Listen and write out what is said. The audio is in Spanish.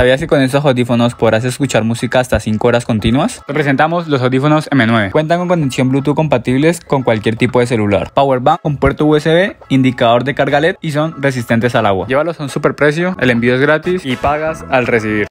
¿Sabías que con estos audífonos podrás escuchar música hasta 5 horas continuas? Te presentamos los audífonos M9. Cuentan con conexión Bluetooth compatibles con cualquier tipo de celular. Powerbank un puerto USB, indicador de carga LED y son resistentes al agua. Llévalos a un super el envío es gratis y pagas al recibir.